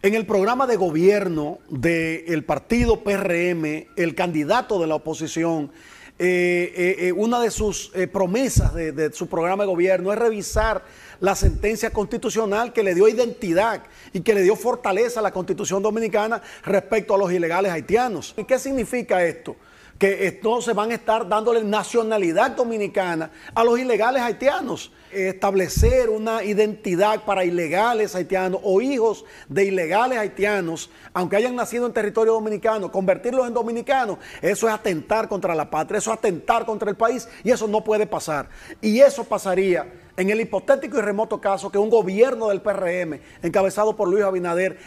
En el programa de gobierno del partido PRM, el candidato de la oposición, eh, eh, eh, una de sus promesas de, de su programa de gobierno es revisar la sentencia constitucional que le dio identidad y que le dio fortaleza a la constitución dominicana respecto a los ilegales haitianos. ¿Y qué significa esto? que entonces van a estar dándole nacionalidad dominicana a los ilegales haitianos, establecer una identidad para ilegales haitianos o hijos de ilegales haitianos, aunque hayan nacido en territorio dominicano, convertirlos en dominicanos, eso es atentar contra la patria, eso es atentar contra el país y eso no puede pasar. Y eso pasaría en el hipotético y remoto caso que un gobierno del PRM, encabezado por Luis Abinader,